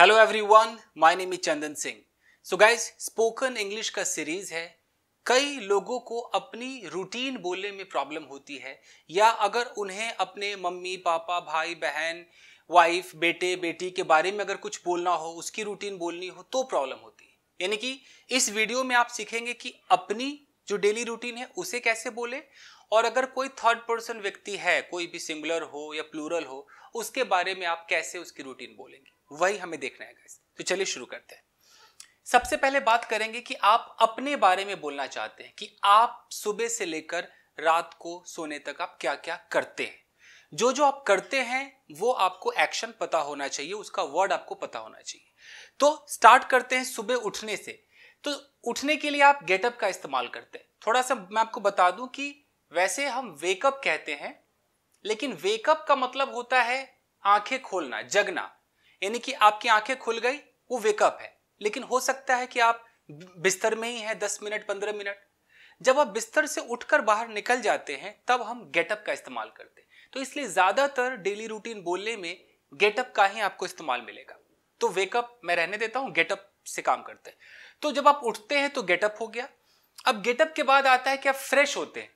Hello everyone my name is Chandan Singh so guys spoken English का series है कई लोगों को अपनी रूटीन बोलने में प्रॉब्लम होती है या अगर उन्हें अपने मम्मी पापा भाई बहन वाइफ बेटे बेटी के बारे में अगर कुछ बोलना हो उसकी रूटीन बोलनी हो तो प्रॉब्लम होती है यानी कि इस वीडियो में आप सीखेंगे कि अपनी जो डेली रूटीन है उसे कैसे बोले और अगर कोई थर्ड पर्सन व्यक्ति है कोई भी सिंगुलर हो या प्लूरल हो उसके बारे में आप कैसे उसकी रूटीन बोलेंगे वही हमें देखना है गाइस तो चलिए शुरू करते हैं सबसे पहले बात करेंगे कि आप अपने बारे में बोलना चाहते हैं कि आप सुबह से लेकर रात को सोने तक आप क्या क्या करते हैं जो जो आप करते हैं वो आपको एक्शन पता होना चाहिए उसका वर्ड आपको पता होना चाहिए तो स्टार्ट करते हैं सुबह उठने से तो उठने के लिए आप गेटअप का इस्तेमाल करते हैं थोड़ा सा मैं आपको बता दूं कि वैसे हम वेकअप कहते हैं लेकिन वेकअप का मतलब होता है आंखें खोलना जगना यानी कि आपकी आंखें खुल गई वो वेकअप है लेकिन हो सकता है कि आप बिस्तर में ही है दस मिनट पंद्रह मिनट जब आप बिस्तर से उठकर बाहर निकल जाते हैं तब हम गेटअप का इस्तेमाल करते हैं तो इसलिए ज्यादातर डेली रूटीन बोलने में गेटअप का ही आपको इस्तेमाल मिलेगा तो वेकअप मैं रहने देता हूं गेटअप से काम करते हैं तो जब आप उठते हैं तो गेटअप हो गया अब गेटअप के बाद आता है कि आप फ्रेश होते हैं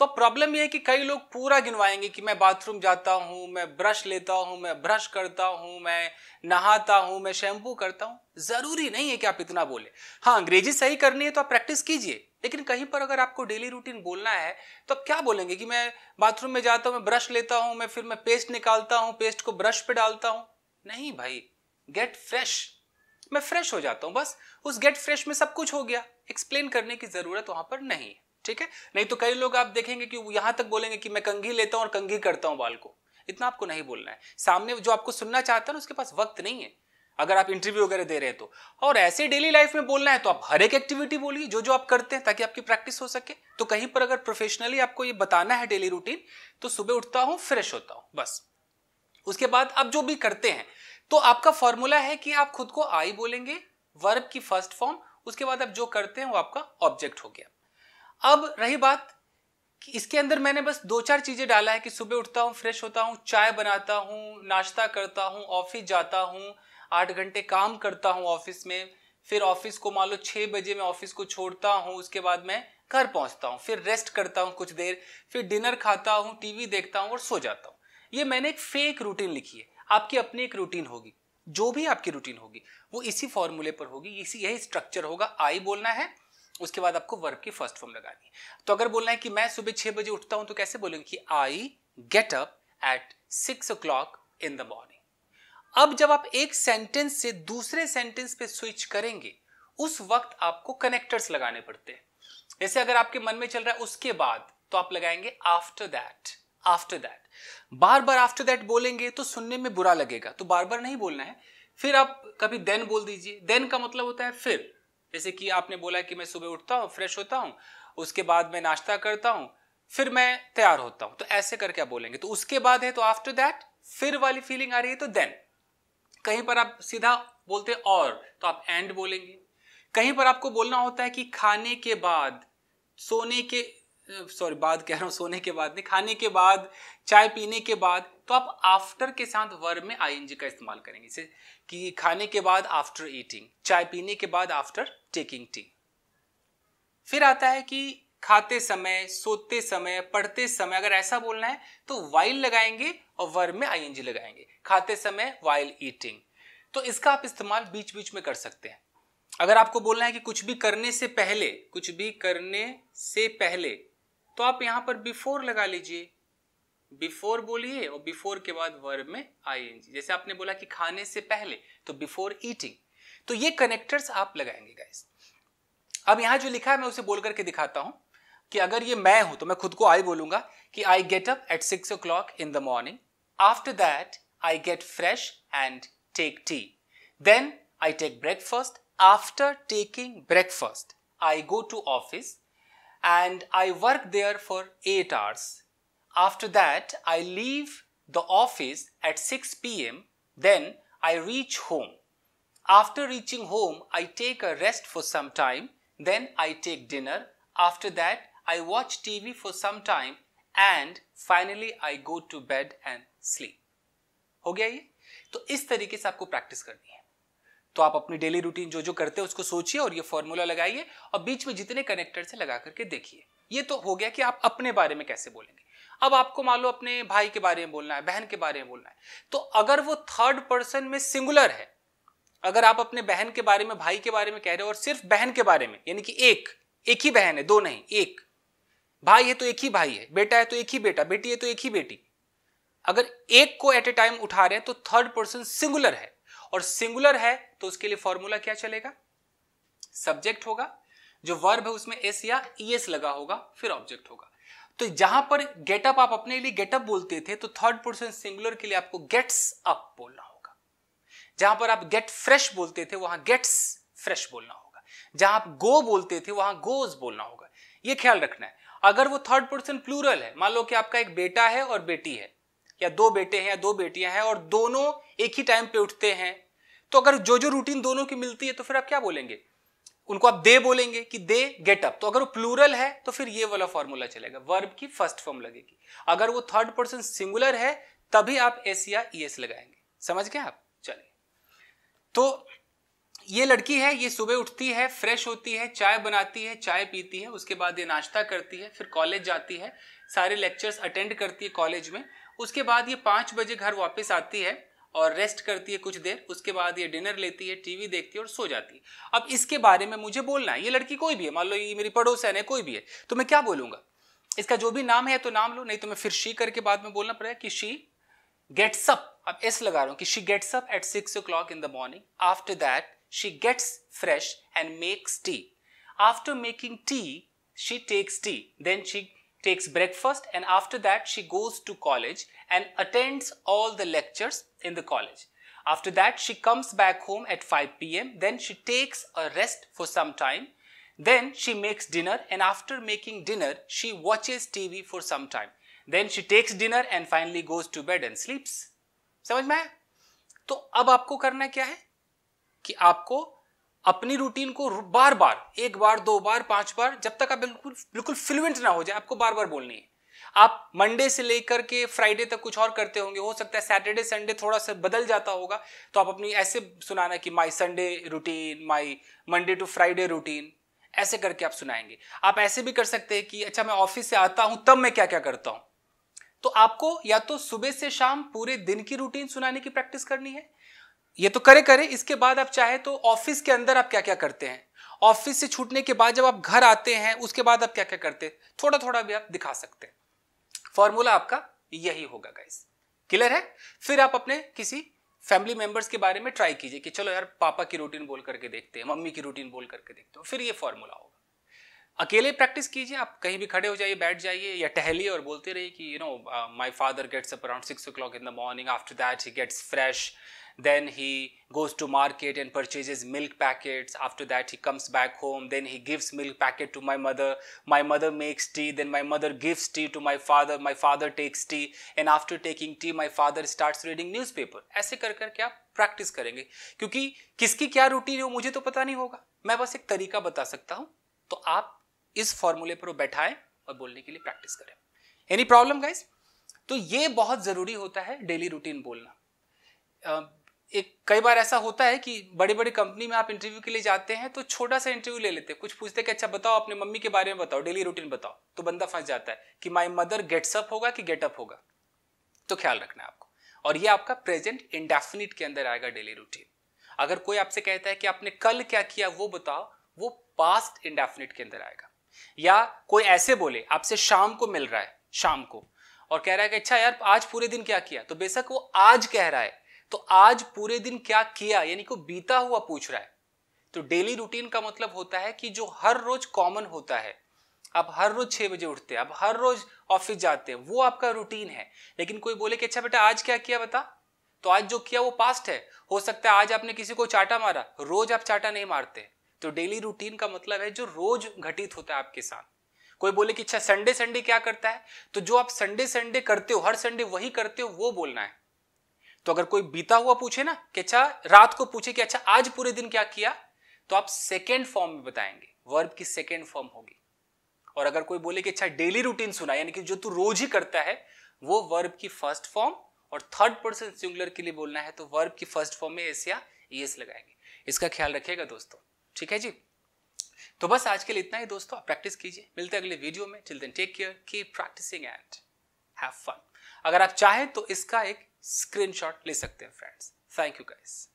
तो प्रॉब्लम यह है कि कई लोग पूरा गिनवाएंगे कि मैं बाथरूम जाता हूँ मैं ब्रश लेता हूँ मैं ब्रश करता हूँ मैं नहाता हूँ मैं शैम्पू करता हूँ ज़रूरी नहीं है कि आप इतना बोले हाँ अंग्रेजी सही करनी है तो आप प्रैक्टिस कीजिए लेकिन कहीं पर अगर आपको डेली रूटीन बोलना है तो आप क्या बोलेंगे कि मैं बाथरूम में जाता हूँ मैं ब्रश लेता हूँ मैं फिर मैं पेस्ट निकालता हूँ पेस्ट को ब्रश पे डालता हूँ नहीं भाई गेट फ्रेश मैं फ्रेश हो जाता हूँ बस उस गेट फ्रेश में सब कुछ हो गया एक्सप्लेन करने की ज़रूरत वहाँ पर नहीं है ठीक है नहीं तो कई लोग आप देखेंगे कि यहां तक बोलेंगे कि मैं कंघी लेता हूं और कंघी करता हूं बाल को इतना आपको नहीं बोलना है सामने जो आपको सुनना चाहता है ना उसके पास वक्त नहीं है अगर आप इंटरव्यू वगैरह दे रहे हैं तो और ऐसे डेली लाइफ में बोलना है तो आप हर एक एक्टिविटी बोलिए जो जो आप करते हैं ताकि आपकी प्रैक्टिस हो सके तो कहीं पर अगर प्रोफेशनली आपको ये बताना है डेली रूटीन तो सुबह उठता हूं फ्रेश होता हूं बस उसके बाद आप जो भी करते हैं तो आपका फॉर्मूला है कि आप खुद को आई बोलेंगे वर्ब की फर्स्ट फॉर्म उसके बाद आप जो करते हैं वो आपका ऑब्जेक्ट हो गया अब रही बात कि इसके अंदर मैंने बस दो चार चीज़ें डाला है कि सुबह उठता हूँ फ्रेश होता हूँ चाय बनाता हूँ नाश्ता करता हूँ ऑफिस जाता हूँ आठ घंटे काम करता हूँ ऑफिस में फिर ऑफिस को मान लो छः बजे मैं ऑफिस को छोड़ता हूँ उसके बाद मैं घर पहुँचता हूँ फिर रेस्ट करता हूँ कुछ देर फिर डिनर खाता हूँ टीवी देखता हूँ और सो जाता हूँ ये मैंने एक फेक रूटीन लिखी है आपकी अपनी एक रूटीन होगी जो भी आपकी रूटीन होगी वो इसी फॉर्मूले पर होगी इसी यही स्ट्रक्चर होगा आई बोलना है उसके बाद आपको वर्ब की फर्स्ट फॉर्म लगानी है तो अगर बोलना है कि मैं सुबह छह बजे उठता हूं तो कैसे बोलूंगी कि I get up at six o'clock in the morning अब जब आप एक सेंटेंस से दूसरे सेंटेंस पे स्विच करेंगे उस वक्त आपको कनेक्टर्स लगाने पड़ते हैं जैसे अगर आपके मन में चल रहा है उसके बाद तो आप लगाएंगे आफ्टर दैट आफ्टर दैट बार बार आफ्टर दैट बोलेंगे तो सुनने में बुरा लगेगा तो बार बार नहीं बोलना है फिर आप कभी देन बोल दीजिए देन का मतलब होता है फिर जैसे कि आपने बोला कि मैं सुबह उठता हूँ फ्रेश होता हूँ उसके बाद मैं नाश्ता करता हूँ फिर मैं तैयार होता हूँ तो ऐसे करके आप बोलेंगे तो उसके बाद है तो आफ्टर दैट फिर वाली फीलिंग आ रही है तो देन कहीं पर आप सीधा बोलते और तो आप एंड बोलेंगे कहीं पर आपको बोलना होता है कि खाने के बाद सोने के सॉरी बाद कह रहा हूँ सोने के बाद नहीं खाने के बाद चाय पीने के बाद तो आप आफ्टर के साथ वर्ब में आई का इस्तेमाल करेंगे इसे कि खाने के बाद आफ्टर ईटिंग चाय पीने के बाद आफ्टर टेकिंग टी फिर आता है कि खाते समय सोते समय पढ़ते समय अगर ऐसा बोलना है तो वाइल लगाएंगे और वर्ब में आई लगाएंगे खाते समय वाइल ईटिंग तो इसका आप इस्तेमाल बीच बीच में कर सकते हैं अगर आपको बोलना है कि कुछ भी करने से पहले कुछ भी करने से पहले तो आप यहां पर बिफोर लगा लीजिए बिफोर बोलिए और बिफोर के बाद वर्ब में आई जैसे आपने बोला कि खाने से पहले तो बिफोर ईटिंग तो ये कनेक्टर्स आप लगाएंगे गाइस अब यहां जो लिखा है मैं उसे बोल करके दिखाता हूं कि अगर ये मैं हूं तो मैं खुद को आई बोलूंगा कि I get up at six o'clock in the morning after that I get fresh and take tea then I take breakfast after taking breakfast I go to office and I work there for 8 hours. After that, I leave the office at 6 pm. Then I reach home. After reaching home, I take a rest for some time. Then I take dinner. After that, I watch TV for some time. And finally, I go to bed and sleep. हो गया ये तो इस तरीके से आपको practice करनी है तो आप अपनी डेली रूटीन जो जो करते हैं उसको सोचिए और ये फॉर्मूला लगाइए और बीच में जितने कनेक्टर से लगा करके देखिए ये तो हो गया कि आप अपने बारे में कैसे बोलेंगे अब आपको मान लो अपने भाई के बारे में बोलना है बहन के बारे में बोलना है तो अगर वो थर्ड पर्सन में सिंगुलर है अगर आप अपने बहन के बारे में भाई के बारे में कह रहे हो और सिर्फ बहन के बारे में यानी कि एक एक ही बहन है दो नहीं एक भाई है तो एक ही भाई है बेटा है तो एक ही बेटा बेटी है तो एक ही बेटी अगर एक को एट ए टाइम उठा रहे हैं तो थर्ड पर्सन सिंगुलर है और सिंगुलर है तो उसके लिए फॉर्मूला क्या चलेगा सब्जेक्ट होगा जो वर्ब है उसमें एस या ई एस लगा होगा फिर ऑब्जेक्ट होगा तो जहां पर गेटअप आप अपने लिए गेटअप बोलते थे तो थर्ड पर्सन सिंगुलर के लिए आपको गेट्स अप बोलना होगा जहां पर आप गेट फ्रेश बोलते थे वहां गेट्स फ्रेश बोलना होगा जहां आप गो बोलते थे वहां गोज बोलना होगा ये ख्याल रखना है अगर वो थर्ड पर्सन प्लूरल है मान लो कि आपका एक बेटा है और बेटी है या दो बेटे हैं या दो बेटियां हैं और दोनों एक ही टाइम पे उठते हैं तो अगर जो जो रूटीन दोनों की मिलती है तो फिर आप क्या बोलेंगे उनको आप दे बोलेंगे कि दे गेट अप तो अगर वो प्लूरल है तो फिर ये वाला फॉर्मूला चलेगा वर्ब की फर्स्ट फॉर्म लगेगी अगर वो थर्ड पर्सन सिंगुलर है तभी आप एस या ई e एस लगाएंगे समझ गए आप चलिए तो ये लड़की है ये सुबह उठती है फ्रेश होती है चाय बनाती है चाय पीती है उसके बाद ये नाश्ता करती है फिर कॉलेज जाती है सारे लेक्चर्स अटेंड करती है कॉलेज में उसके बाद ये पाँच बजे घर वापस आती है और रेस्ट करती है कुछ देर उसके बाद ये डिनर लेती है टीवी देखती है और सो जाती है अब इसके बारे में मुझे बोलना है ये लड़की कोई भी है मान लो ये मेरी पड़ोसन है कोई भी है तो मैं क्या बोलूंगा इसका जो भी नाम है तो नाम लो नहीं तो मैं फिर शी करके बाद में बोलना पड़ेगा कि शी गेट्स अप अब एस लगा रहा हूँ कि she gets up at six o'clock in the morning after that she gets fresh and makes tea after making tea she takes tea then she takes breakfast and after that she goes to college and attends all the lectures in the college. After that she comes back home at 5 pm then she takes a rest for some time. Then she makes dinner and after making dinner she watches TV for some time. Then she takes dinner and finally goes to bed and sleeps. समझ में आया तो अब आपको करना क्या है कि आपको अपनी रूटीन को बार बार एक बार दो बार पांच बार जब तक आप बिल्कुल बिल्कुल फ्लुएंट ना हो जाए आपको बार बार बोलनी है आप मंडे से लेकर के फ्राइडे तक कुछ और करते होंगे हो सकता है सैटरडे संडे थोड़ा सा बदल जाता होगा तो आप अपनी ऐसे सुनाना कि my Sunday routine my Monday to Friday routine ऐसे करके आप सुनाएंगे आप ऐसे भी कर सकते हैं कि अच्छा मैं ऑफिस से आता हूं तब मैं क्या क्या करता हूं तो आपको या तो सुबह से शाम पूरे दिन की रूटीन सुनाने की प्रैक्टिस करनी है ये तो करे करे इसके बाद आप चाहे तो ऑफिस के अंदर आप क्या क्या करते हैं ऑफिस से छूटने के बाद जब आप घर आते हैं उसके बाद आप क्या क्या करते हैं थोड़ा थोड़ा भी आप दिखा सकते हैं फॉर्मूला आपका यही होगा गाइस क्लियर है फिर आप अपने किसी फैमिली मेंबर्स के बारे में ट्राई कीजिए कि चलो यार पापा की रूटीन बोल करके देखते हैं मम्मी की रूटीन बोल करके देखते हो फिर ये फॉर्मूला होगा अकेले प्रैक्टिस कीजिए आप कहीं भी खड़े हो जाइए बैठ जाइए या टहलिए और बोलते रहिए कि you know my father gets up around six o'clock in the morning after that he gets fresh then he goes to market and purchases milk packets after that he comes back home then he gives milk packet to my mother my mother makes tea then my mother gives tea to my father my father takes tea and after taking tea my father start reading news paper ऐसे कर करके आप practice करेंगे क्योंकि किसकी क्या routine है वो मुझे तो पता नहीं होगा मैं बस एक तरीका बता सकता हूँ तो आप इस फॉर्मूले पर वो बैठाएं और बोलने के लिए प्रैक्टिस करें एनी प्रॉब्लम गाइज तो ये बहुत ज़रूरी होता है डेली रूटीन बोलना एक कई बार ऐसा होता है कि बड़ी बड़ी कंपनी में आप इंटरव्यू के लिए जाते हैं तो छोटा सा इंटरव्यू ले लेते हैं कुछ पूछते कि अच्छा बताओ अपने मम्मी के बारे में बताओ डेली रूटीन बताओ तो बंदा फंस जाता है कि माई मदर गेट्स अप होगा कि गेटअप होगा तो ख्याल रखना है आपको और ये आपका प्रेजेंट इंडेफिनिट के अंदर आएगा डेली रूटीन अगर कोई आपसे कहता है कि आपने कल क्या किया वो बताओ वो पास्ट इंडेफिनिट के अंदर आएगा या कोई ऐसे बोले आपसे शाम को मिल रहा है शाम को और कह रहा है कि अच्छा यार आज पूरे दिन क्या किया तो बेशक वो आज कह रहा है तो आज पूरे दिन क्या किया यानी को बीता हुआ पूछ रहा है तो डेली रूटीन का मतलब होता है कि जो हर रोज कॉमन होता है आप हर रोज छह बजे उठते हैं आप हर रोज ऑफिस जाते हैं वो आपका रूटीन है लेकिन कोई बोले कि अच्छा बेटा आज क्या किया बता तो आज जो किया वो पास्ट है हो सकता है आज आपने किसी को चाटा मारा रोज आप चाटा नहीं मारते तो डेली रूटीन का मतलब है जो रोज घटित होता है आपके साथ कोई बोले कि अच्छा संडे संडे क्या करता है तो जो आप संडे संडे करते हो हर संडे वही करते हो वो बोलना है तो अगर कोई बीता हुआ पूछे ना कि अच्छा रात को पूछे कि अच्छा आज पूरे दिन क्या किया तो आप सेकेंड फॉर्म में बताएंगे वर्ब की सेकेंड फॉर्म होगी और अगर कोई बोले कि अच्छा डेली रूटीन सुना यानी कि जो तू रोज ही करता है वो वर्ब की फर्स्ट फॉर्म और थर्ड पर्सन सिंगुलर के लिए बोलना है तो वर्ब की फर्स्ट फॉर्म में एस या एस लगाएंगे इसका ख्याल रखिएगा दोस्तों ठीक है जी तो बस आज के लिए इतना ही दोस्तों आप प्रैक्टिस कीजिए मिलते हैं अगले वीडियो में chill then take care keep practicing and have fun अगर आप चाहें तो इसका एक स्क्रीनशॉट ले सकते हैं फ्रेंड्स थैंक यू गाइस